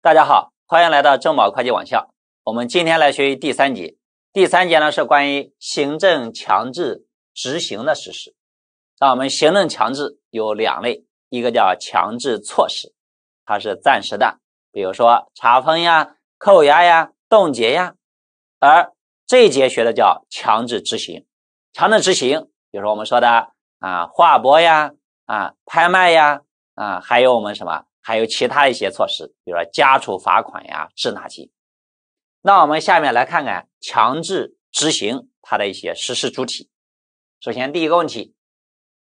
大家好，欢迎来到正保会计网校。我们今天来学习第三节。第三节呢是关于行政强制执行的实施。那我们行政强制有两类，一个叫强制措施，它是暂时的，比如说查封呀、扣押呀、冻结呀。而这一节学的叫强制执行。强制执行，比如说我们说的啊划拨呀、啊拍卖呀、啊还有我们什么？还有其他一些措施，比如说加处罚款呀、滞纳金。那我们下面来看看强制执行它的一些实施主体。首先，第一个问题，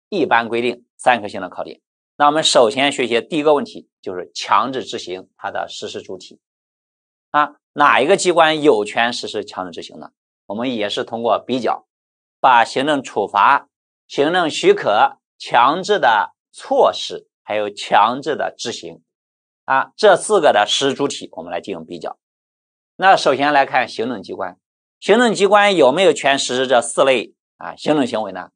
一般规定三颗星的考点。那我们首先学习第一个问题，就是强制执行它的实施主体。啊，哪一个机关有权实施强制执行呢？我们也是通过比较，把行政处罚、行政许可、强制的措施。还有强制的执行，啊，这四个的实施主体，我们来进行比较。那首先来看行政机关，行政机关有没有权实施这四类啊行政行为呢？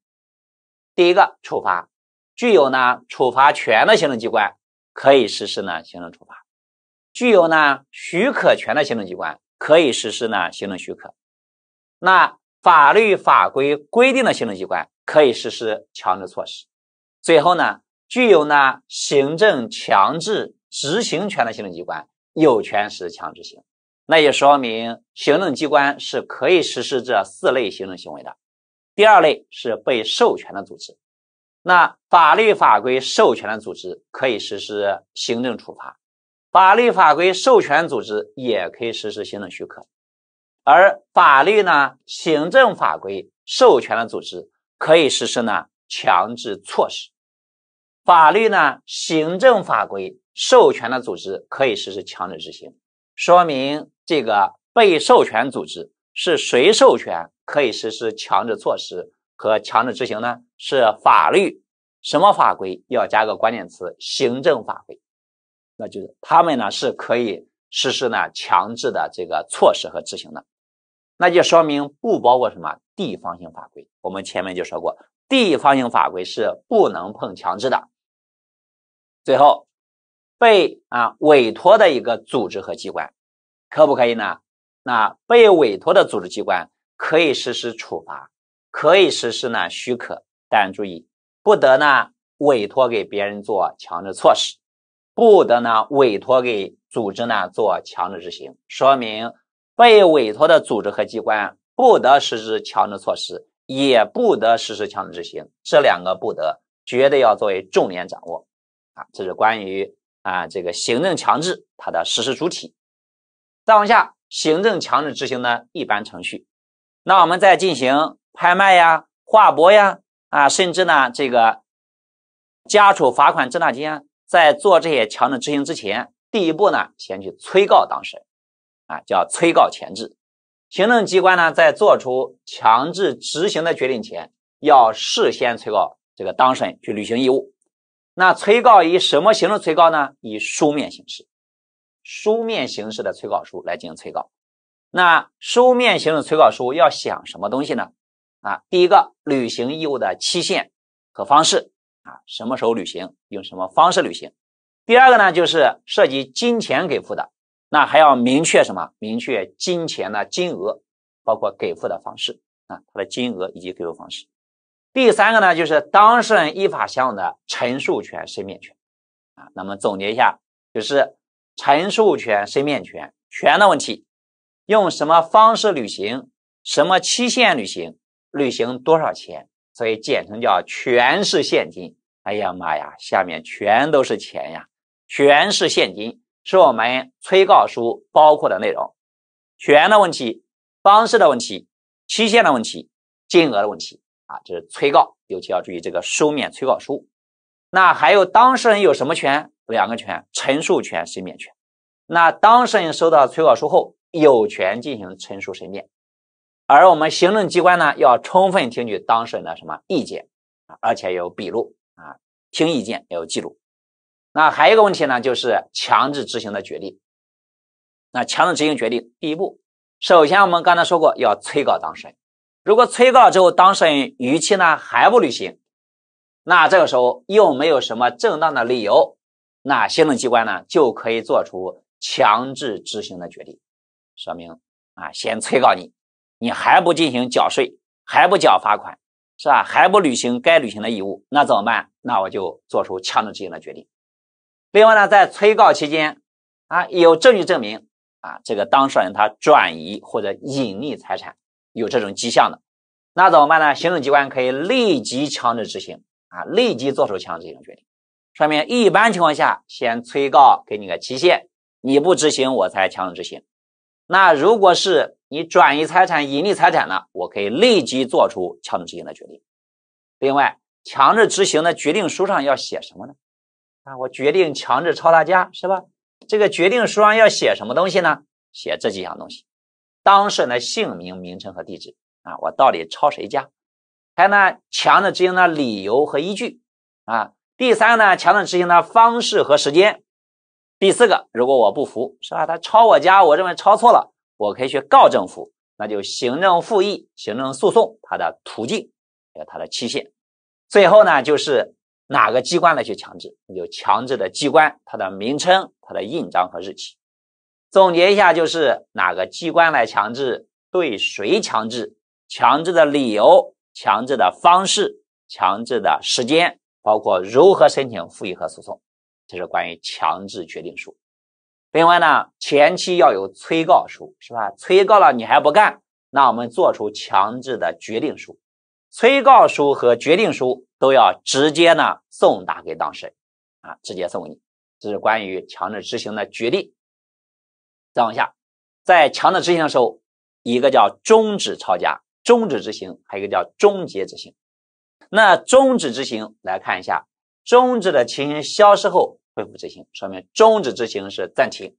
第一个，处罚，具有呢处罚权的行政机关可以实施呢行政处罚；具有呢许可权的行政机关可以实施呢行政许可；那法律法规规定的行政机关可以实施强制措施。最后呢？具有呢行政强制执行权的行政机关有权实施强制性，那也说明行政机关是可以实施这四类行政行为的。第二类是被授权的组织，那法律法规授权的组织可以实施行政处罚，法律法规授权组织也可以实施行政许可，而法律呢，行政法规授权的组织可以实施呢强制措施。法律呢？行政法规授权的组织可以实施强制执行，说明这个被授权组织是谁授权可以实施强制措施和强制执行呢？是法律，什么法规？要加个关键词，行政法规，那就是他们呢是可以实施呢强制的这个措施和执行的，那就说明不包括什么地方性法规。我们前面就说过，地方性法规是不能碰强制的。最后，被啊委托的一个组织和机关，可不可以呢？那被委托的组织机关可以实施处罚，可以实施呢许可，但注意，不得呢委托给别人做强制措施，不得呢委托给组织呢做强制执行。说明被委托的组织和机关不得实施强制措施，也不得实施强制执行。这两个不得，绝对要作为重点掌握。这是关于啊这个行政强制它的实施主体，再往下，行政强制执行的一般程序。那我们在进行拍卖呀、划拨呀、啊甚至呢这个加处罚款、滞纳金，啊，在做这些强制执行之前，第一步呢先去催告当事人，啊叫催告前置。行政机关呢在做出强制执行的决定前，要事先催告这个当事人去履行义务。那催告以什么形式催告呢？以书面形式，书面形式的催告书来进行催告。那书面形式催告书要想什么东西呢？啊，第一个，履行义务的期限和方式啊，什么时候履行，用什么方式履行。第二个呢，就是涉及金钱给付的，那还要明确什么？明确金钱的金额，包括给付的方式啊，它的金额以及给付方式。第三个呢，就是当事人依法享有的陈述权、申辩权啊。那么总结一下，就是陈述权、申辩权，权的问题，用什么方式履行，什么期限履行，履行多少钱？所以简称叫“全是现金”。哎呀妈呀，下面全都是钱呀！全是现金，是我们催告书包括的内容。权的问题，方式的问题，期限的问题，金额的问题。啊，这是催告，尤其要注意这个书面催告书。那还有当事人有什么权？两个权：陈述权、申辩权。那当事人收到催告书后，有权进行陈述、申辩。而我们行政机关呢，要充分听取当事人的什么意见啊？而且有笔录啊，听意见要有记录。那还有一个问题呢，就是强制执行的决定。那强制执行决定第一步，首先我们刚才说过要催告当事人。如果催告之后，当事人逾期呢还不履行，那这个时候又没有什么正当的理由，那行政机关呢就可以做出强制执行的决定。说明啊，先催告你，你还不进行缴税，还不缴罚款，是吧？还不履行该履行的义务，那怎么办？那我就做出强制执行的决定。另外呢，在催告期间，啊，有证据证明啊这个当事人他转移或者隐匿财产。有这种迹象的，那怎么办呢？行政机关可以立即强制执行啊！立即做出强制执行决定。说明一般情况下先催告，给你个期限，你不执行我才强制执行。那如果是你转移财产、隐匿财产了，我可以立即做出强制执行的决定。另外，强制执行的决定书上要写什么呢？啊，我决定强制抄他家，是吧？这个决定书上要写什么东西呢？写这几项东西。当事人的姓名、名称和地址啊，我到底抄谁家？还有呢，强制执行的理由和依据啊。第三个呢，强制执行的方式和时间。第四个，如果我不服，是吧？他抄我家，我认为抄错了，我可以去告政府，那就行政复议、行政诉讼，它的途径还有它的期限。最后呢，就是哪个机关来去强制，就强制的机关它的名称、它的印章和日期。总结一下，就是哪个机关来强制，对谁强制，强制的理由、强制的方式、强制的时间，包括如何申请复议和诉讼，这是关于强制决定书。另外呢，前期要有催告书，是吧？催告了你还不干，那我们做出强制的决定书。催告书和决定书都要直接呢送达给当事人啊，直接送给你。这是关于强制执行的决定。再往下，在强制执行的时候，一个叫终止抄家，终止执行；还有一个叫终结执行。那终止执行来看一下，终止的情形消失后恢复执行，说明终止执行是暂停；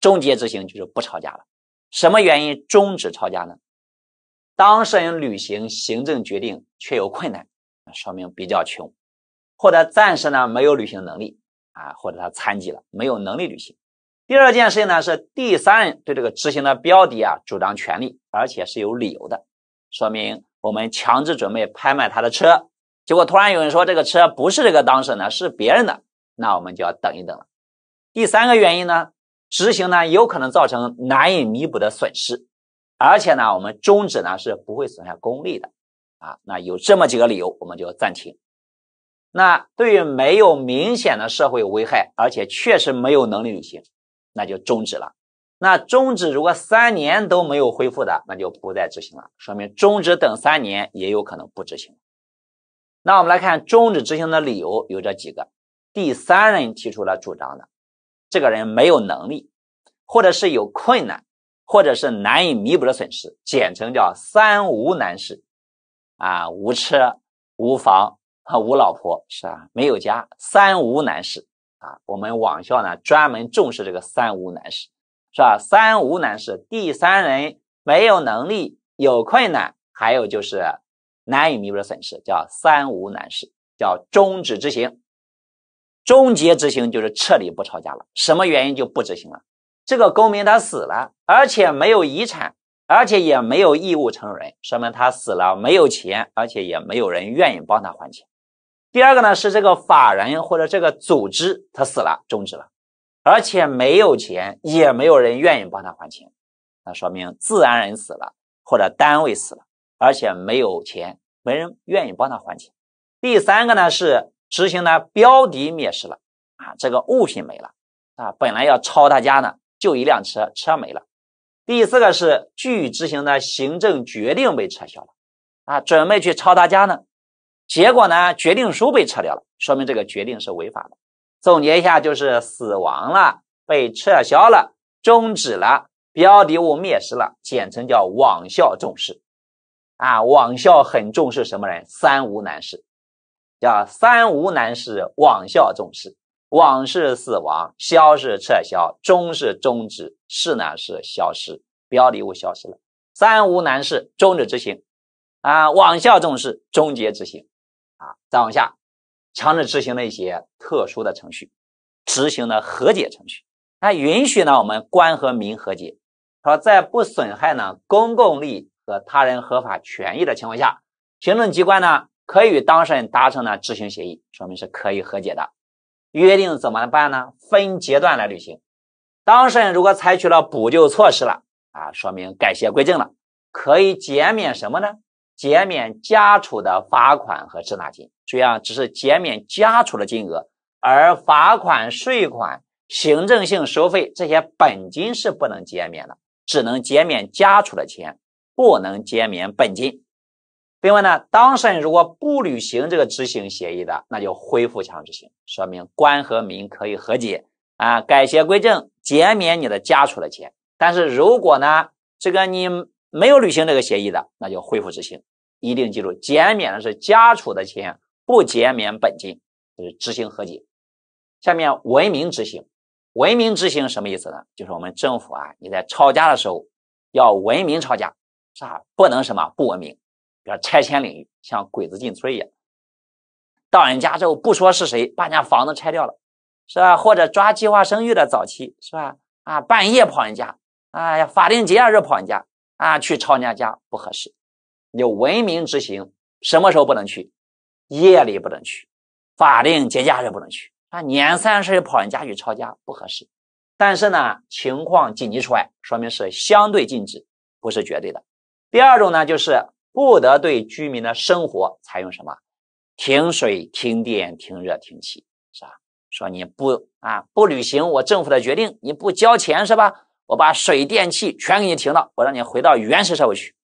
终结执行就是不抄家了。什么原因终止抄家呢？当事人履行行政决定确有困难，说明比较穷，或者暂时呢没有履行能力啊，或者他残疾了，没有能力履行。第二件事情呢是第三人对这个执行的标的啊主张权利，而且是有理由的，说明我们强制准备拍卖他的车，结果突然有人说这个车不是这个当事人的，是别人的，那我们就要等一等了。第三个原因呢，执行呢有可能造成难以弥补的损失，而且呢我们终止呢是不会损害公利的啊。那有这么几个理由，我们就暂停。那对于没有明显的社会危害，而且确实没有能力履行。那就终止了。那终止如果三年都没有恢复的，那就不再执行了。说明终止等三年也有可能不执行。那我们来看终止执行的理由有这几个：第三人提出了主张的，这个人没有能力，或者是有困难，或者是难以弥补的损失，简称叫“三无难事”。啊，无车、无房、无老婆是吧？没有家，三无难事。啊，我们网校呢专门重视这个三无难事，是吧？三无难事，第三人没有能力，有困难，还有就是难以弥补的损失，叫三无难事，叫终止执行，终结执行就是彻底不吵架了。什么原因就不执行了？这个公民他死了，而且没有遗产，而且也没有义务承人，说明他死了没有钱，而且也没有人愿意帮他还钱。第二个呢是这个法人或者这个组织他死了终止了，而且没有钱，也没有人愿意帮他还钱，那说明自然人死了或者单位死了，而且没有钱，没人愿意帮他还钱。第三个呢是执行的标的灭失了啊，这个物品没了啊，本来要抄他家呢，就一辆车，车没了。第四个是拒执行的行政决定被撤销了啊，准备去抄他家呢。结果呢？决定书被撤掉了，说明这个决定是违法的。总结一下，就是死亡了，被撤销了，终止了，标的物灭失了，简称叫“网效重视”。啊，网效很重视什么人？三无难事，叫三无难事，网效重视，网是死亡，消是撤销，终是终止，事呢是消失，标的物消失了，三无难事终止执行。啊，网效重视终结执行。啊，再往下，强制执行的一些特殊的程序，执行的和解程序，它允许呢我们官和民和解，说在不损害呢公共利益和他人合法权益的情况下，行政机关呢可以与当事人达成呢执行协议，说明是可以和解的。约定怎么办呢？分阶段来履行。当事人如果采取了补救措施了，啊，说明改邪归正了，可以减免什么呢？减免家处的罚款和滞纳金，注意啊，只是减免家处的金额，而罚款、税款、行政性收费这些本金是不能减免的，只能减免家处的钱，不能减免本金。另外呢，当事人如果不履行这个执行协议的，那就恢复强制性，说明官和民可以和解啊，改邪归正，减免你的家处的钱。但是如果呢，这个你。没有履行这个协议的，那就恢复执行。一定记住，减免的是家储的钱，不减免本金，就是执行和解。下面文明执行，文明执行什么意思呢？就是我们政府啊，你在抄家的时候要文明抄家，是吧？不能什么不文明，比如拆迁领域，像鬼子进村一样，到人家之后不说是谁，把人家房子拆掉了，是吧？或者抓计划生育的早期，是吧？啊，半夜跑人家，啊，法定节假日跑人家。啊，去抄人家家不合适，有文明执行。什么时候不能去？夜里不能去，法定节假日不能去。啊，年三十跑人家去抄家不合适。但是呢，情况紧急除外，说明是相对禁止，不是绝对的。第二种呢，就是不得对居民的生活采用什么停水、停电、停热、停气，是吧？说你不啊不履行我政府的决定，你不交钱是吧？我把水电气全给你停了，我让你回到原始社会去。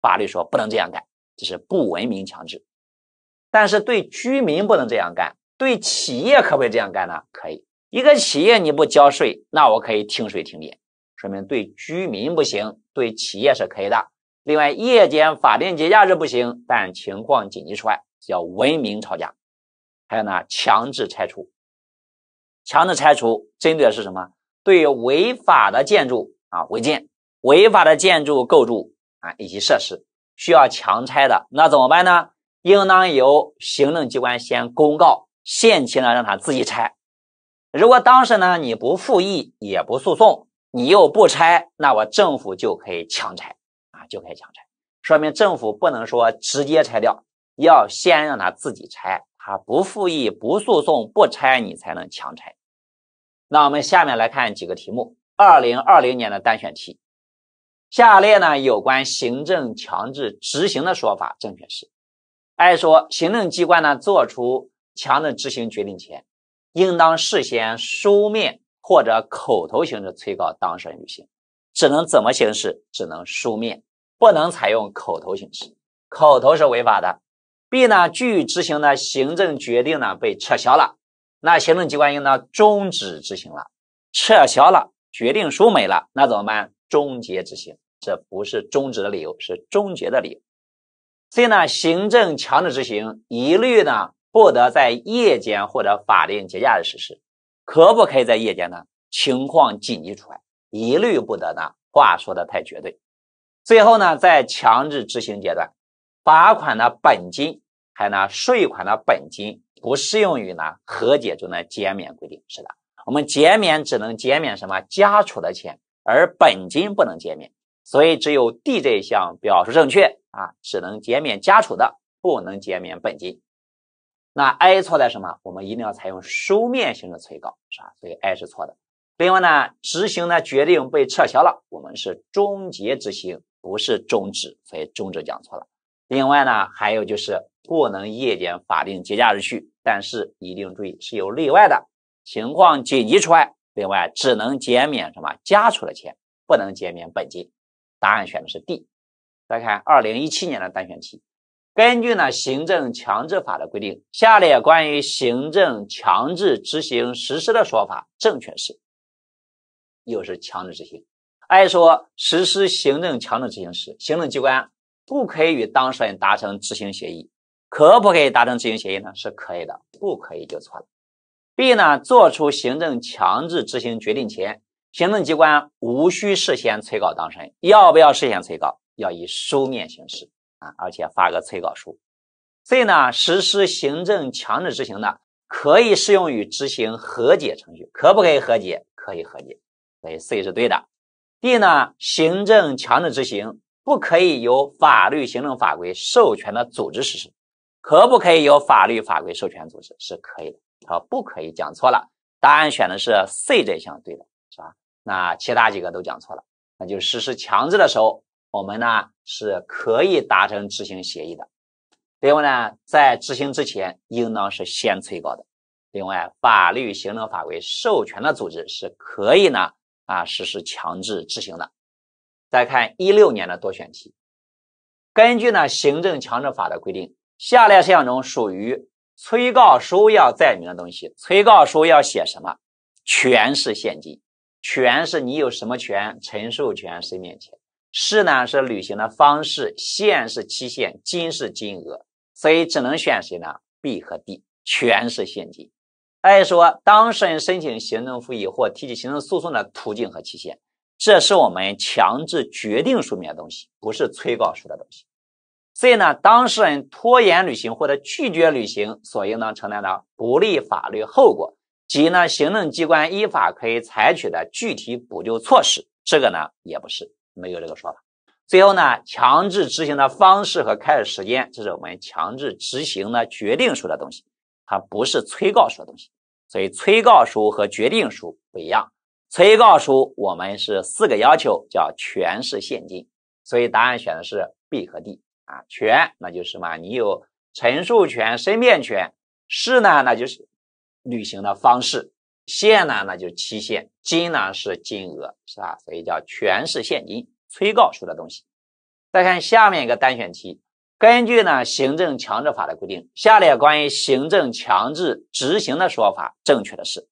法律说不能这样干，这是不文明强制。但是对居民不能这样干，对企业可不可以这样干呢？可以，一个企业你不交税，那我可以停水停电。说明对居民不行，对企业是可以的。另外，夜间、法定节假日不行，但情况紧急除外，叫文明吵架。还有呢，强制拆除。强制拆除针对的是什么？对违法的建筑啊，违建、违法的建筑构筑啊以及设施需要强拆的，那怎么办呢？应当由行政机关先公告，限期呢让他自己拆。如果当时呢你不复议也不诉讼，你又不拆，那我政府就可以强拆啊，就可以强拆。说明政府不能说直接拆掉，要先让他自己拆，他不复议、不诉讼、不拆，你才能强拆。那我们下面来看几个题目。二零二零年的单选题，下列呢有关行政强制执行的说法正确是？A 说，行政机关呢做出强制执行决定前，应当事先书面或者口头形式催告当事人履行，只能怎么形式？只能书面，不能采用口头形式，口头是违法的。B 呢，拒不执行的行政决定呢被撤销了。那行政机关应当终止执行了，撤销了决定书没了，那怎么办？终结执行，这不是终止的理由，是终结的理由。C 呢？行政强制执行一律呢不得在夜间或者法定节假日实施，可不可以在夜间呢？情况紧急除外，一律不得呢。话说的太绝对。最后呢，在强制执行阶段，罚款的本金还有呢税款的本金。不适用于呢和解中的减免规定，是的，我们减免只能减免什么家储的钱，而本金不能减免，所以只有 D 这一项表述正确啊，只能减免家储的，不能减免本金。那 A 错在什么？我们一定要采用书面形式催告，是吧？所以 A 是错的。另外呢，执行的决定被撤销了，我们是终结执行，不是终止，所以终止讲错了。另外呢，还有就是不能夜间、法定节假日去，但是一定注意是有例外的，情况紧急除外。另外，只能减免什么加出的钱，不能减免本金。答案选的是 D。再看二零一七年的单选题，根据呢行政强制法的规定，下列关于行政强制执行实施的说法正确是，又是强制执行。按说实施行政强制执行时，行政机关。不可以与当事人达成执行协议，可不可以达成执行协议呢？是可以的，不可以就错了。B 呢，作出行政强制执行决定前，行政机关无需事先催告当事人，要不要事先催告？要以书面形式啊，而且发个催告书。C 呢，实施行政强制执行的，可以适用于执行和解程序，可不可以和解？可以和解，所以 C 是对的。D 呢，行政强制执行。不可以由法律、行政法规授权的组织实施，可不可以由法律法规授权组织？是可以的。好，不可以，讲错了。答案选的是 C 这项对的是吧？那其他几个都讲错了。那就实施强制的时候，我们呢是可以达成执行协议的。另外呢，在执行之前，应当是先催告的。另外，法律、行政法规授权的组织是可以呢啊实施强制执行的。再看一六年的多选题，根据呢行政强制法的规定，下列事项中属于催告书要载明的东西，催告书要写什么？全是现金，全是你有什么权，陈述权谁面前？是呢是履行的方式，限是期限，金是金额，所以只能选谁呢？B 和 D，全是现金。再说当事人申请行政复议或提起行政诉讼的途径和期限。这是我们强制决定书面的东西，不是催告书的东西。所以呢，当事人拖延履行或者拒绝履行所应当承担的不利法律后果及呢行政机关依法可以采取的具体补救措施，这个呢也不是没有这个说法。最后呢，强制执行的方式和开始时间，这是我们强制执行的决定书的东西，它不是催告书的东西。所以催告书和决定书不一样。催告书我们是四个要求，叫全是现金，所以答案选的是 B 和 D 啊。全那就是嘛，你有陈述权、申辩权，是呢？那就是履行的方式，现呢？那就期限，金呢是金额，是吧？所以叫全是现金催告书的东西。再看下面一个单选题，根据呢行政强制法的规定，下列关于行政强制执行的说法正确的是？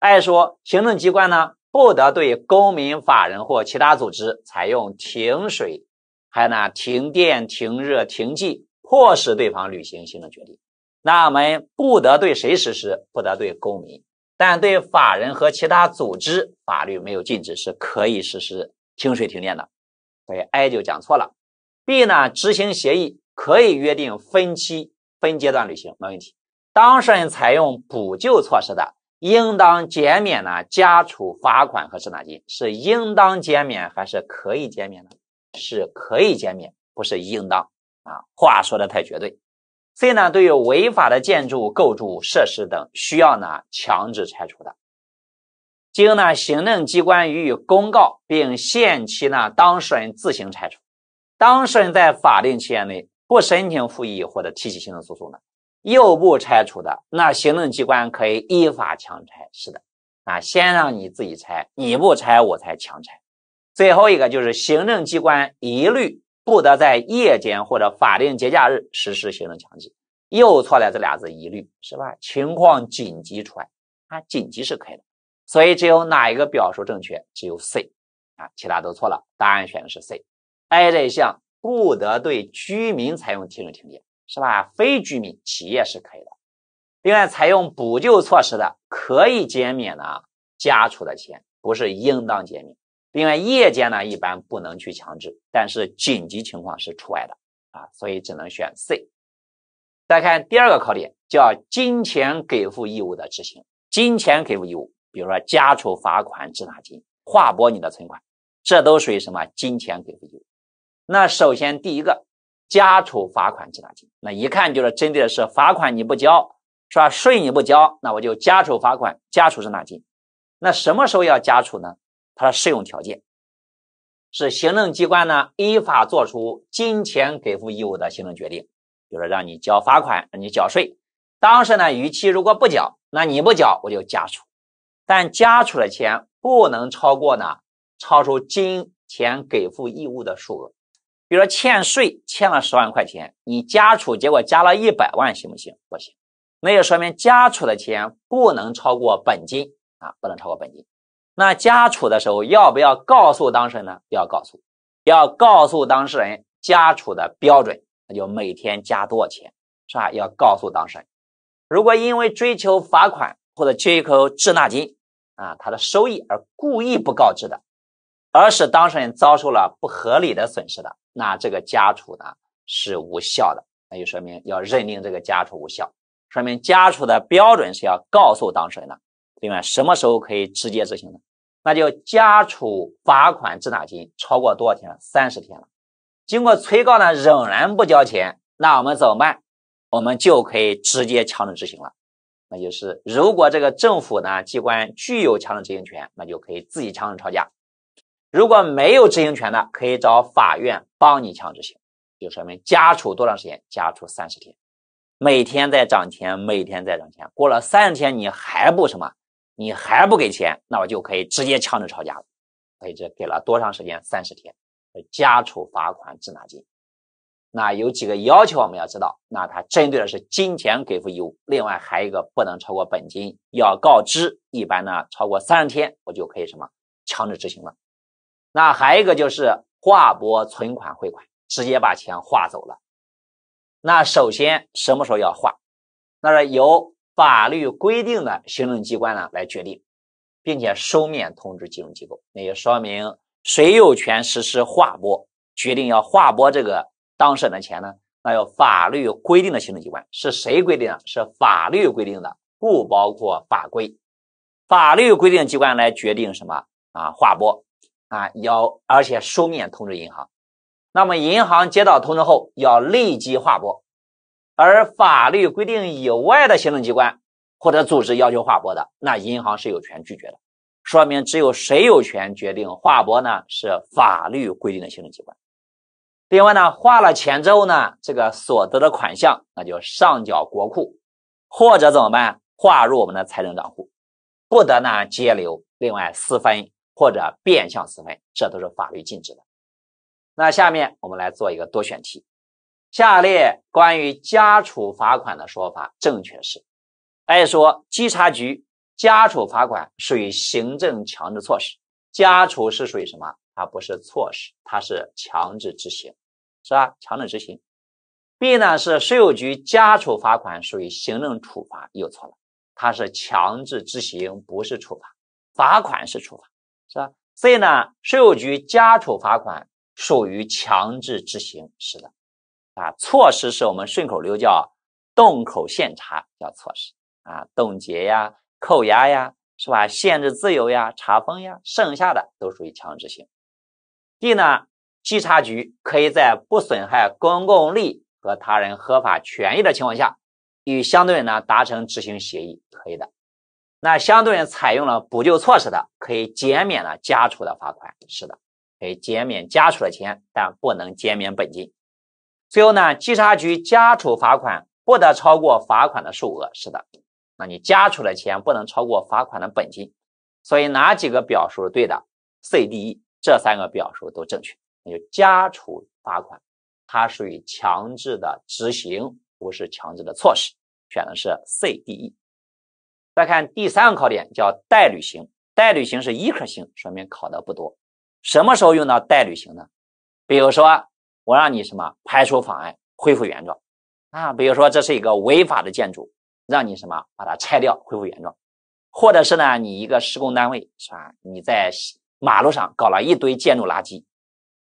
A 说，行政机关呢不得对公民、法人或其他组织采用停水，还有呢停电、停热、停气，迫使对方履行行政决定。那我们不得对谁实施？不得对公民，但对法人和其他组织，法律没有禁止，是可以实施停水停电的。所以 A 就讲错了。B 呢，执行协议可以约定分期、分阶段履行，没问题。当事人采用补救措施的。应当减免呢？加处罚款和滞纳金是应当减免还是可以减免呢？是可以减免，不是应当啊。话说的太绝对。C 呢，对于违法的建筑、构筑设施等需要呢强制拆除的，经呢行政机关予以公告，并限期呢当事人自行拆除，当事人在法定期限内不申请复议或者提起行政诉讼的。又不拆除的，那行政机关可以依法强拆，是的，啊，先让你自己拆，你不拆我才强拆。最后一个就是行政机关一律不得在夜间或者法定节假日实施行政强制，又错了，这俩字一律是吧？情况紧急除外，啊，紧急是可以的，所以只有哪一个表述正确，只有 C，啊，其他都错了，答案选的是 C，A 这一项不得对居民采用停止停电。是吧？非居民企业是可以的。另外，采用补救措施的可以减免呢家处的钱，不是应当减免。另外，夜间呢一般不能去强制，但是紧急情况是除外的啊，所以只能选 C。再看第二个考点，叫金钱给付义务的执行。金钱给付义务，比如说家处罚款、滞纳金、划拨你的存款，这都属于什么金钱给付义务？那首先第一个。加处罚款、滞纳金，那一看就是针对的是罚款你不交，是吧？税你不交，那我就加处罚款、加处滞纳金。那什么时候要加处呢？它的适用条件是行政机关呢依法作出金钱给付义务的行政决定，就是让你交罚款、让你缴税，当时呢逾期如果不缴，那你不缴我就加处，但加处的钱不能超过呢超出金钱给付义务的数额。比如说欠税欠了十万块钱，你加储结果加了一百万，行不行？不行，那就说明加储的钱不能超过本金啊，不能超过本金。那加储的时候要不要告诉当事人呢？要告诉，要告诉当事人加储的标准，那就每天加多少钱，是吧？要告诉当事人，如果因为追求罚款或者追求滞纳金啊，他的收益而故意不告知的。而使当事人遭受了不合理的损失的，那这个家储呢是无效的，那就说明要认定这个家储无效，说明家储的标准是要告诉当事人的。另外，什么时候可以直接执行呢？那就家处罚款滞纳金超过多少天了？三十天了，经过催告呢仍然不交钱，那我们怎么办？我们就可以直接强制执行了。那就是如果这个政府呢机关具有强制执行权，那就可以自己强制抄家。如果没有执行权的，可以找法院帮你强制执行。就说明加处多长时间？加处三十天，每天在涨钱，每天在涨钱。过了三十天，你还不什么，你还不给钱，那我就可以直接强制抄家了。所以这给了多长时间？三十天，加处罚款滞纳金。那有几个要求我们要知道，那它针对的是金钱给付义务。另外还有一个不能超过本金，要告知。一般呢，超过三十天，我就可以什么强制执行了。那还一个就是划拨存款汇款，直接把钱划走了。那首先什么时候要划？那是由法律规定的行政机关呢来决定，并且书面通知金融机构。那就说明谁有权实施划拨？决定要划拨这个当事人的钱呢？那有法律规定的行政机关是谁规定的？是法律规定的，不包括法规。法律规定机关来决定什么啊？划拨。啊，要而且书面通知银行，那么银行接到通知后要立即划拨，而法律规定以外的行政机关或者组织要求划拨的，那银行是有权拒绝的。说明只有谁有权决定划拨呢？是法律规定的行政机关。另外呢，划了钱之后呢，这个所得的款项那就上缴国库或者怎么办？划入我们的财政账户，不得呢截留，另外私分。或者变相私分，这都是法律禁止的。那下面我们来做一个多选题：下列关于加处罚款的说法正确是？A 说稽查局加处罚款属于行政强制措施，加处是属于什么？它不是措施，它是强制执行，是吧？强制执行。B 呢是税务局加处罚款属于行政处罚，又错了，它是强制执行，不是处罚，罚款是处罚。是吧？C 呢？税务局加处罚款属于强制执行，是的，啊，措施是我们顺口溜叫“动口现查”，叫措施啊，冻结呀、扣押呀，是吧？限制自由呀、查封呀，剩下的都属于强制性。D 呢？稽查局可以在不损害公共利益和他人合法权益的情况下，与相对人呢达成执行协议，可以的。那相对应采用了补救措施的，可以减免了加处的罚款。是的，可以减免加处的钱，但不能减免本金。最后呢，稽查局加处罚款不得超过罚款的数额。是的，那你加处的钱不能超过罚款的本金。所以哪几个表述是对的？C、D、E 这三个表述都正确。那就加处罚款，它属于强制的执行，不是强制的措施。选的是 C、D、E。再看第三个考点，叫代履行。代履行是一颗星，说明考的不多。什么时候用到代履行呢？比如说我让你什么排除妨碍、恢复原状啊？比如说这是一个违法的建筑，让你什么把它拆掉、恢复原状，或者是呢你一个施工单位是吧？你在马路上搞了一堆建筑垃圾，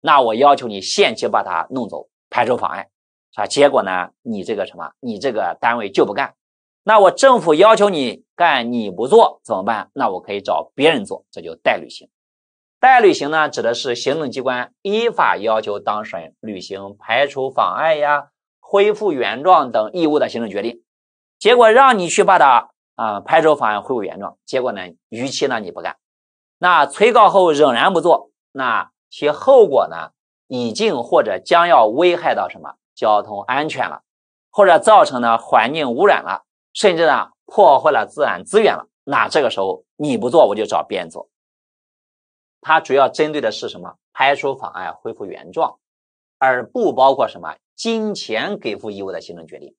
那我要求你限期把它弄走，排除妨碍，是吧？结果呢你这个什么你这个单位就不干。那我政府要求你干，你不做怎么办？那我可以找别人做，这就代履行。代履行呢，指的是行政机关依法要求当事人履行排除妨碍呀、恢复原状等义务的行政决定。结果让你去把它啊排除妨碍、恢复原状，结果呢逾期呢你不干，那催告后仍然不做，那其后果呢已经或者将要危害到什么交通安全了，或者造成呢环境污染了。甚至呢，破坏了自然资源了。那这个时候你不做，我就找别人做。它主要针对的是什么？排除妨碍，恢复原状，而不包括什么金钱给付义务的行政决定，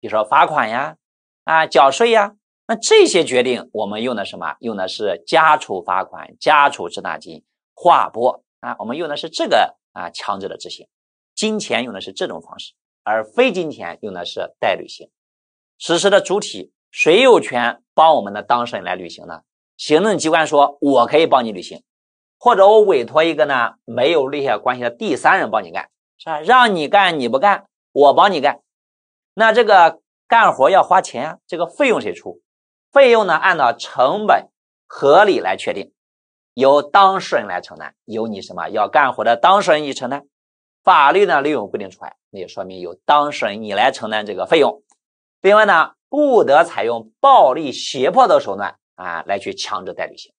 比如说罚款呀，啊，缴税呀。那这些决定，我们用的什么？用的是加处罚款、加处纳金划拨啊。我们用的是这个啊，强制的执行。金钱用的是这种方式，而非金钱用的是代履行。实施的主体谁有权帮我们的当事人来履行呢？行政机关说我可以帮你履行，或者我委托一个呢没有利害关系的第三人帮你干，是吧？让你干你不干，我帮你干。那这个干活要花钱这个费用谁出？费用呢按照成本合理来确定，由当事人来承担，由你什么要干活的当事人你承担。法律呢另有规定除外，那就说明由当事人你来承担这个费用。另外呢，不得采用暴力、胁迫的手段啊，来去强制代履行，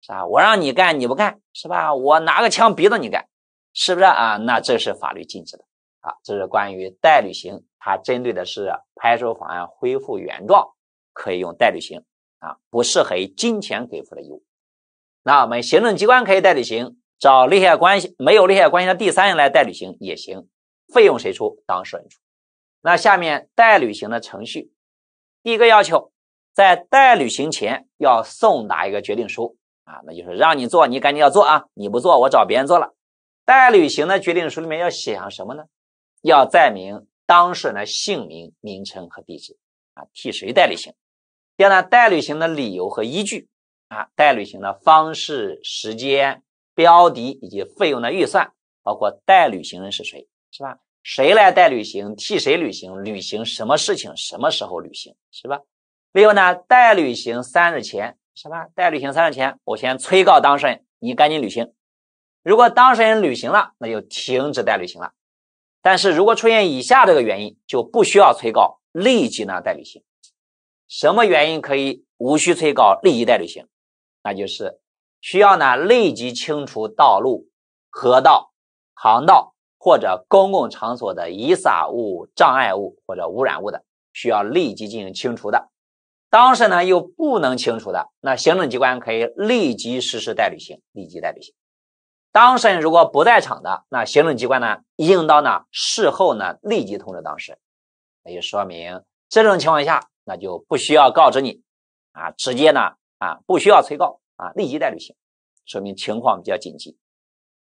是吧？我让你干你不干，是吧？我拿个枪逼着你干，是不是啊？那这是法律禁止的啊。这是关于代履行，它针对的是排除妨碍、恢复原状，可以用代履行啊，不适合于金钱给付的义务。那我们行政机关可以代履行，找利害关系没有利害关系的第三人来代履行也行，费用谁出？当事人出。那下面代履行的程序，第一个要求，在代履行前要送达一个决定书啊，那就是让你做，你赶紧要做啊，你不做我找别人做了。代履行的决定书里面要写上什么呢？要载明当事人的姓名、名称和地址啊，替谁代履行？第二呢，代履行的理由和依据啊，代履行的方式、时间、标的以及费用的预算，包括代履行人是谁，是吧？谁来代履行？替谁履行？履行什么事情？什么时候履行？是吧？另外呢，代履行三日前，是吧？代履行三日前，我先催告当事人，你赶紧履行。如果当事人履行了，那就停止代履行了。但是如果出现以下这个原因，就不需要催告，立即呢代履行。什么原因可以无需催告，立即代履行？那就是需要呢立即清除道路、河道、航道。或者公共场所的遗撒物、障碍物或者污染物的，需要立即进行清除的，当事人呢又不能清除的，那行政机关可以立即实施代履行，立即代履行。当事人如果不在场的，那行政机关呢应当呢事后呢立即通知当事人。那就说明这种情况下，那就不需要告知你啊，直接呢啊不需要催告啊，立即代履行，说明情况比较紧急。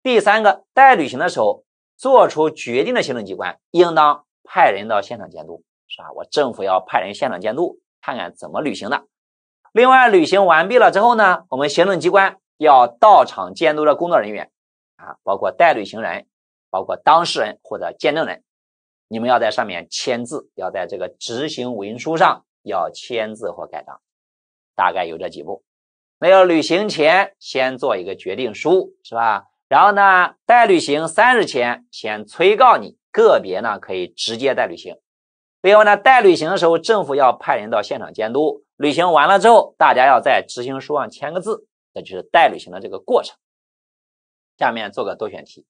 第三个代履行的时候。做出决定的行政机关应当派人到现场监督，是吧？我政府要派人现场监督，看看怎么履行的。另外，履行完毕了之后呢，我们行政机关要到场监督的工作人员啊，包括代履行人、包括当事人或者见证人，你们要在上面签字，要在这个执行文书上要签字或盖章，大概有这几步。那要履行前先做一个决定书，是吧？然后呢，代履行三日前先催告你，个别呢可以直接代履行。另外呢，代履行的时候，政府要派人到现场监督。履行完了之后，大家要在执行书上签个字，这就是代履行的这个过程。下面做个多选题，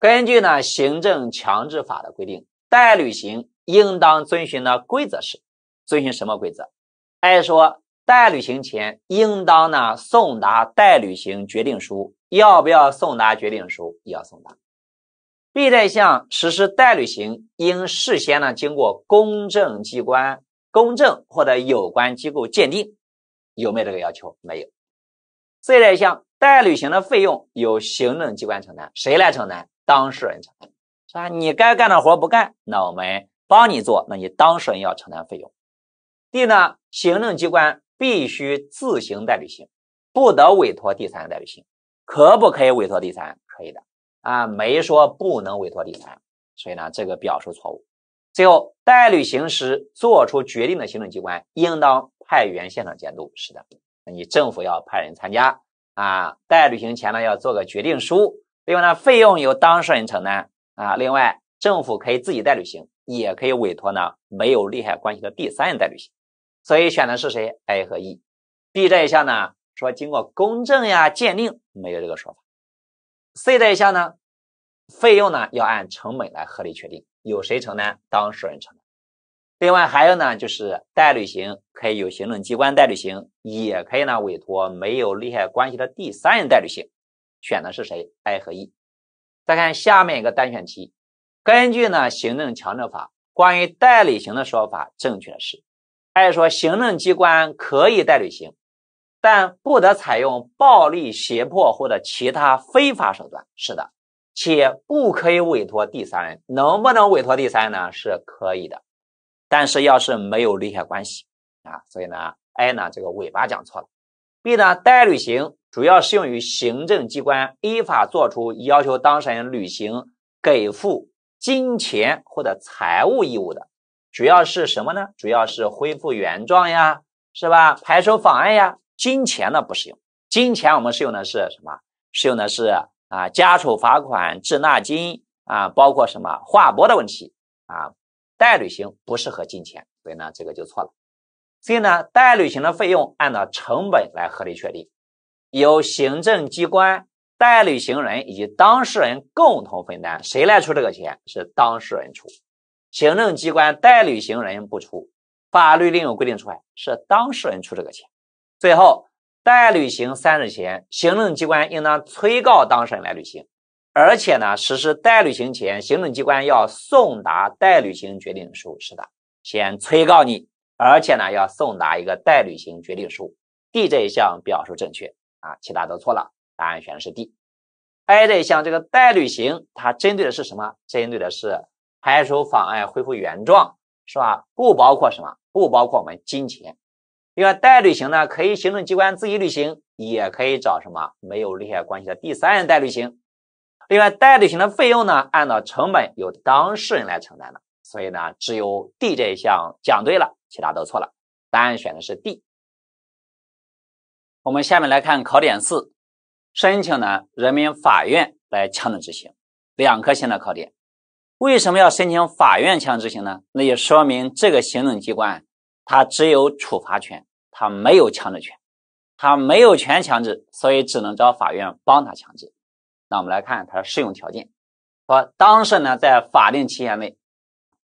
根据呢行政强制法的规定，代履行应当遵循的规则是遵循什么规则？A 说，代履行前应当呢送达代履行决定书。要不要送达决定书？要送达。B 代项实施代履行，应事先呢经过公证机关公证或者有关机构鉴定，有没有这个要求？没有。C 代项代履行的费用由行政机关承担，谁来承担？当事人承，担，是吧？你该干的活不干，那我们帮你做，那你当事人要承担费用。D 呢？行政机关必须自行代履行，不得委托第三人代履行。可不可以委托第三人？可以的啊，没说不能委托第三人。所以呢，这个表述错误。最后，代履行时作出决定的行政机关应当派员现场监督。是的，你政府要派人参加啊。代履行前呢，要做个决定书。另外呢，费用由当事人承担啊。另外，政府可以自己代履行，也可以委托呢没有利害关系的第三人代履行。所以选的是谁？A 和 E。B 这一项呢，说经过公证呀、鉴定。没有这个说法，C 这一项呢，费用呢要按成本来合理确定，由谁承担？当事人承担。另外还有呢，就是代履行可以由行政机关代履行，也可以呢委托没有利害关系的第三人代履行。选的是谁？A 和 E。再看下面一个单选题，根据呢行政强制法关于代履行的说法，正确的是 A 说行政机关可以代履行。但不得采用暴力、胁迫或者其他非法手段。是的，且不可以委托第三人。能不能委托第三人呢？是可以的，但是要是没有利害关系啊。所以呢，A 呢这个尾巴讲错了。B 呢，代履行主要适用于行政机关依法作出要求当事人履行给付金钱或者财务义务的，主要是什么呢？主要是恢复原状呀，是吧？排除妨碍呀。金钱呢不适用，金钱我们适用的是什么？适用的是啊，加处罚款、滞纳金啊，包括什么划拨的问题啊，代履行不适合金钱，所以呢这个就错了。所以呢，代履行的费用按照成本来合理确定，由行政机关、代履行人以及当事人共同分担，谁来出这个钱？是当事人出，行政机关、代履行人不出，法律另有规定除外，是当事人出这个钱。最后，代履行三日前，行政机关应当催告当事人来履行。而且呢，实施代履行前，行政机关要送达代履行决定书。是的，先催告你，而且呢，要送达一个代履行决定书。D 这一项表述正确啊，其他都错了。答案选的是 D。A 这一项，这个代履行它针对的是什么？针对的是排除妨碍、恢复原状，是吧？不包括什么？不包括我们金钱。另外，代履行呢，可以行政机关自己履行，也可以找什么没有利害关系的第三人代履行。另外，代履行的费用呢，按照成本由当事人来承担的。所以呢，只有 D 这一项讲对了，其他都错了。答案选的是 D。我们下面来看考点四，申请呢，人民法院来强制执行。两颗星的考点，为什么要申请法院强制执行呢？那就说明这个行政机关它只有处罚权。他没有强制权，他没有权强制，所以只能找法院帮他强制。那我们来看他的适用条件：说当事人呢在法定期限内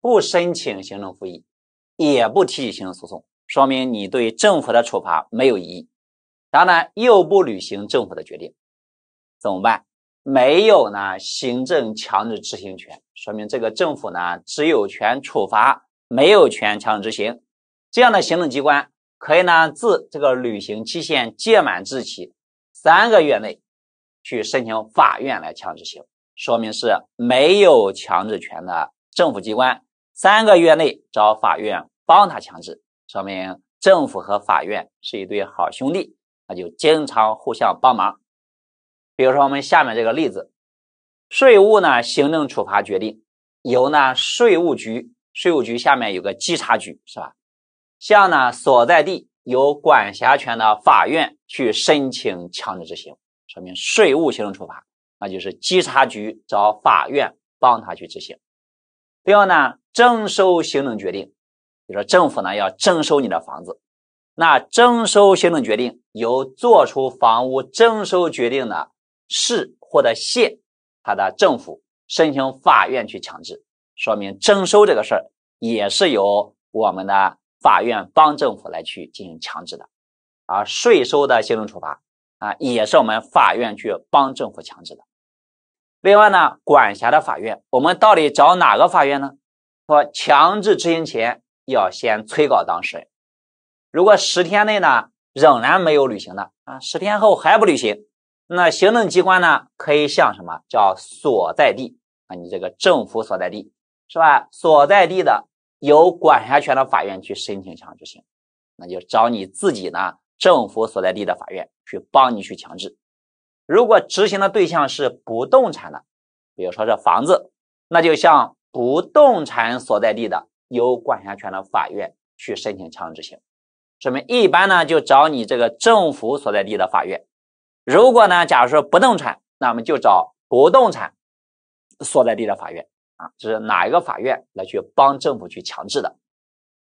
不申请行政复议，也不提起行政诉讼，说明你对政府的处罚没有异议。然后呢又不履行政府的决定，怎么办？没有呢行政强制执行权，说明这个政府呢只有权处罚，没有权强制执行。这样的行政机关。可以呢，自这个履行期限届满之日起三个月内，去申请法院来强制执行。说明是没有强制权的政府机关，三个月内找法院帮他强制，说明政府和法院是一对好兄弟，那就经常互相帮忙。比如说我们下面这个例子，税务呢行政处罚决定由呢税务局，税务局下面有个稽查局，是吧？向呢所在地有管辖权的法院去申请强制执行，说明税务行政处罚，那就是稽查局找法院帮他去执行。另外呢，征收行政决定，比如说政府呢要征收你的房子，那征收行政决定由作出房屋征收决定的市或者县，它的政府申请法院去强制，说明征收这个事儿也是由我们的。法院帮政府来去进行强制的，而税收的行政处罚啊，也是我们法院去帮政府强制的。另外呢，管辖的法院，我们到底找哪个法院呢？说强制执行前要先催告当事人，如果十天内呢仍然没有履行的啊，十天后还不履行，那行政机关呢可以向什么叫所在地啊？你这个政府所在地是吧？所在地的。有管辖权的法院去申请强制执行，那就找你自己呢政府所在地的法院去帮你去强制。如果执行的对象是不动产的，比如说这房子，那就向不动产所在地的有管辖权的法院去申请强制执行。说明一般呢就找你这个政府所在地的法院。如果呢，假如说不动产，那么就找不动产所在地的法院。啊，这是哪一个法院来去帮政府去强制的？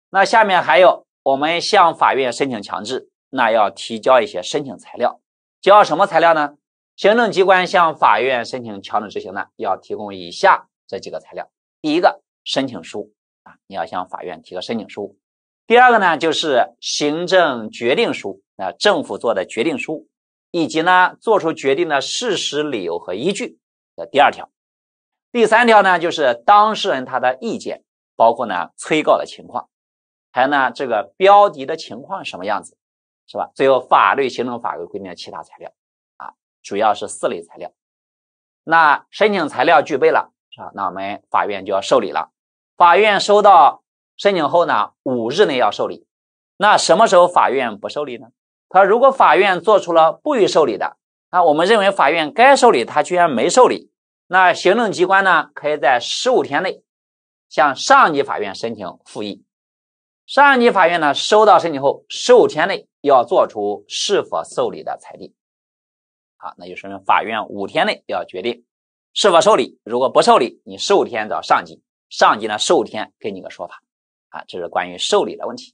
那下面还有我们向法院申请强制，那要提交一些申请材料，交什么材料呢？行政机关向法院申请强制执行呢，要提供以下这几个材料：第一个，申请书啊，你要向法院提个申请书；第二个呢，就是行政决定书，那政府做的决定书，以及呢做出决定的事实、理由和依据的第二条。第三条呢，就是当事人他的意见，包括呢催告的情况，还有呢这个标的的情况什么样子，是吧？最后法律行政法规规定的其他材料啊，主要是四类材料。那申请材料具备了，是吧？那我们法院就要受理了。法院收到申请后呢，五日内要受理。那什么时候法院不受理呢？他如果法院做出了不予受理的，那我们认为法院该受理，他居然没受理。那行政机关呢，可以在十五天内向上级法院申请复议，上级法院呢收到申请后，十五天内要做出是否受理的裁定，啊，那就说明法院五天内要决定是否受理，如果不受理，你十五天找上级，上级呢十五天给你个说法，啊，这是关于受理的问题。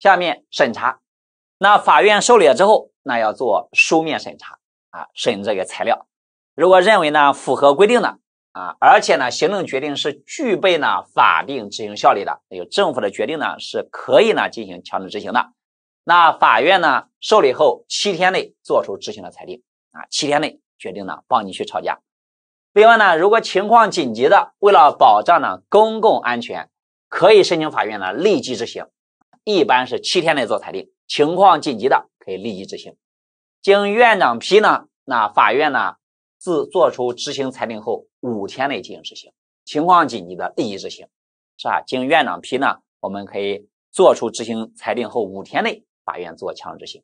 下面审查，那法院受理了之后，那要做书面审查，啊，审这个材料。如果认为呢符合规定的啊，而且呢行政决定是具备呢法定执行效力的，就政府的决定呢是可以呢进行强制执行的。那法院呢受理后七天内做出执行的裁定啊，七天内决定呢帮你去抄家。另外呢，如果情况紧急的，为了保障呢公共安全，可以申请法院呢立即执行，一般是七天内做裁定，情况紧急的可以立即执行。经院长批呢，那法院呢。自作出执行裁定后五天内进行执行，情况紧急的立即执行，是吧？经院长批呢，我们可以作出执行裁定后五天内法院做强制执行，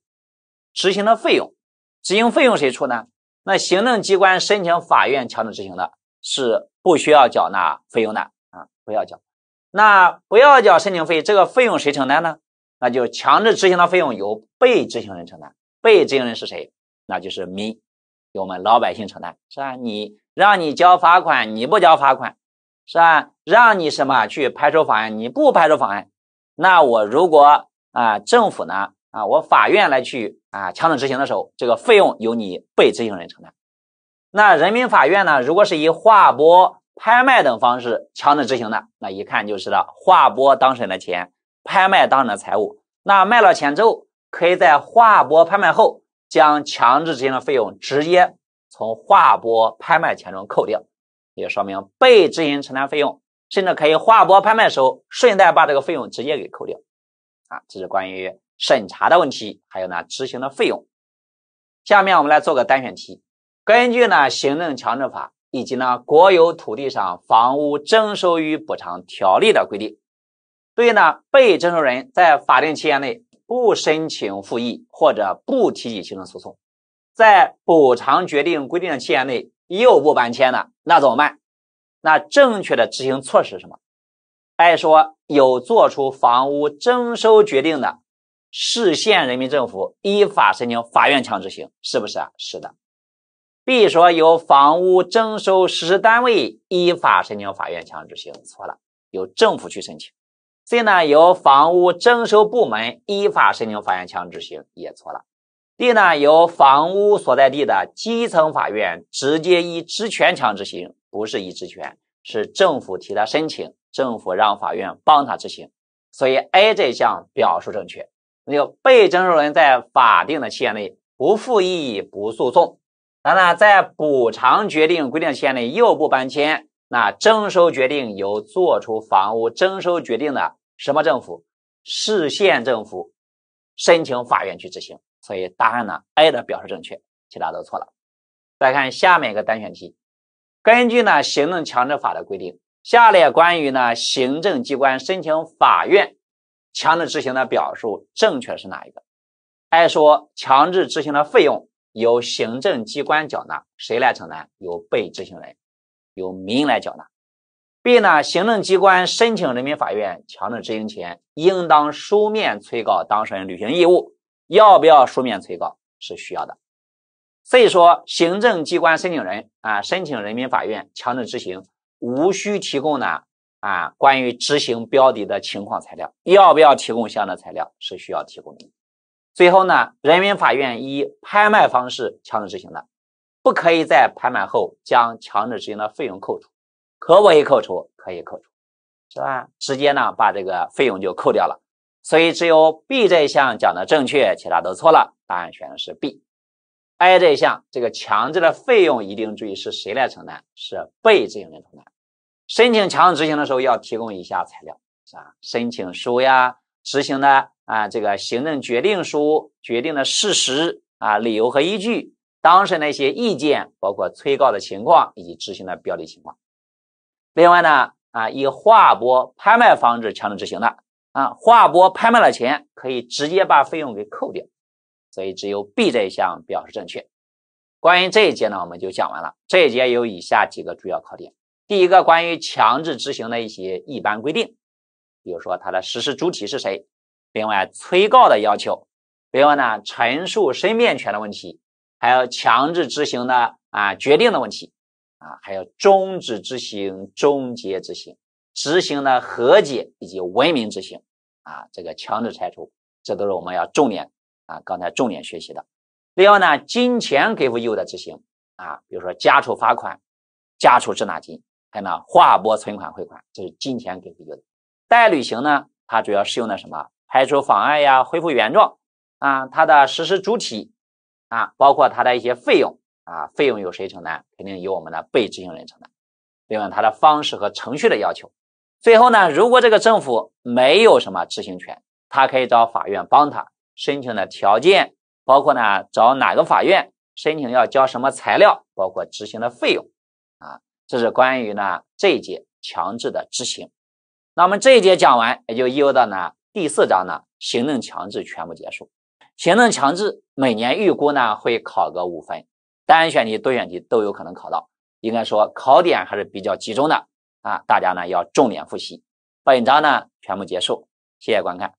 执行的费用，执行费用谁出呢？那行政机关申请法院强制执行的是不需要缴纳费用的啊，不要交。那不要缴申请费，这个费用谁承担呢？那就强制执行的费用由被执行人承担。被执行人是谁？那就是民。由我们老百姓承担，是吧？你让你交罚款，你不交罚款，是吧？让你什么去排除法案，你不排除法案，那我如果啊，政府呢啊，我法院来去啊强制执行的时候，这个费用由你被执行人承担。那人民法院呢，如果是以划拨、拍卖等方式强制执行的，那一看就是了，划拨当事人的钱，拍卖当事的财物，那卖了钱之后，可以在划拨拍卖后。将强制执行的费用直接从划拨拍卖钱中扣掉，也说明被执行人承担费用，甚至可以划拨拍卖时候顺带把这个费用直接给扣掉。啊，这是关于审查的问题，还有呢执行的费用。下面我们来做个单选题，根据呢行政强制法以及呢国有土地上房屋征收与补偿条例的规定，对呢被征收人在法定期限内。不申请复议或者不提起行政诉讼，在补偿决定规定的期限内又不搬迁的，那怎么办？那正确的执行措施是什么？A 说有做出房屋征收决定的市、县人民政府依法申请法院强制执行，是不是啊？是的。B 说由房屋征收实施单位依法申请法院强制执行，错了，由政府去申请。C 呢，由房屋征收部门依法申请法院强制执行也错了。D 呢，由房屋所在地的基层法院直接依职权强制执行，不是依职权，是政府替他申请，政府让法院帮他执行。所以 A 这项表述正确。那就被征收人在法定的期限内不复议、不诉讼，然后呢，在补偿决定规定期限内又不搬迁，那征收决定由作出房屋征收决定的。什么政府、市县政府申请法院去执行，所以答案呢，A 的表述正确，其他都错了。再看下面一个单选题，根据呢行政强制法的规定，下列关于呢行政机关申请法院强制执行的表述正确是哪一个？A 说强制执行的费用由行政机关缴纳，谁来承担？由被执行人由民来缴纳。b 呢？行政机关申请人民法院强制执行前，应当书面催告当事人履行义务。要不要书面催告？是需要的。所以说，行政机关申请人啊，申请人民法院强制执行，无需提供呢啊关于执行标的的情况材料。要不要提供相应的材料？是需要提供的。最后呢，人民法院以拍卖方式强制执行的，不可以在拍卖后将强制执行的费用扣除。可不可以扣除？可以扣除，是吧？直接呢把这个费用就扣掉了。所以只有 B 这一项讲的正确，其他都错了。答案选的是 B。A 这一项，这个强制的费用一定注意是谁来承担，是被执行人承担。申请强制执行的时候要提供以下材料，是吧？申请书呀，执行的啊这个行政决定书，决定的事实啊理由和依据，当事人的些意见，包括催告的情况以及执行的标的情况。另外呢，啊，以划拨拍卖方式强制执行的，啊，划拨拍卖的钱可以直接把费用给扣掉，所以只有 B 这一项表示正确。关于这一节呢，我们就讲完了。这一节有以下几个主要考点：第一个，关于强制执行的一些一般规定，比如说它的实施主体是谁；另外，催告的要求；另外呢，陈述申辩权的问题；还有强制执行的啊决定的问题。啊，还有终止执行、终结执行、执行呢和解以及文明执行。啊，这个强制拆除，这都是我们要重点啊，刚才重点学习的。另外呢，金钱给付义务的执行啊，比如说加处罚款、加处滞纳金，还有划拨存款、汇款，这是金钱给付义务。代履行呢，它主要适用的什么？排除妨碍呀，恢复原状啊，它的实施主体啊，包括它的一些费用。啊，费用由谁承担？肯定由我们的被执行人承担。另外，他的方式和程序的要求。最后呢，如果这个政府没有什么执行权，他可以找法院帮他申请的条件，包括呢找哪个法院申请，要交什么材料，包括执行的费用。啊，这是关于呢这一节强制的执行。那我们这一节讲完，也就意味着呢第四章呢行政强制全部结束。行政强制每年预估呢会考个五分。单选题、多选题都有可能考到，应该说考点还是比较集中的啊！大家呢要重点复习。本章呢全部结束，谢谢观看。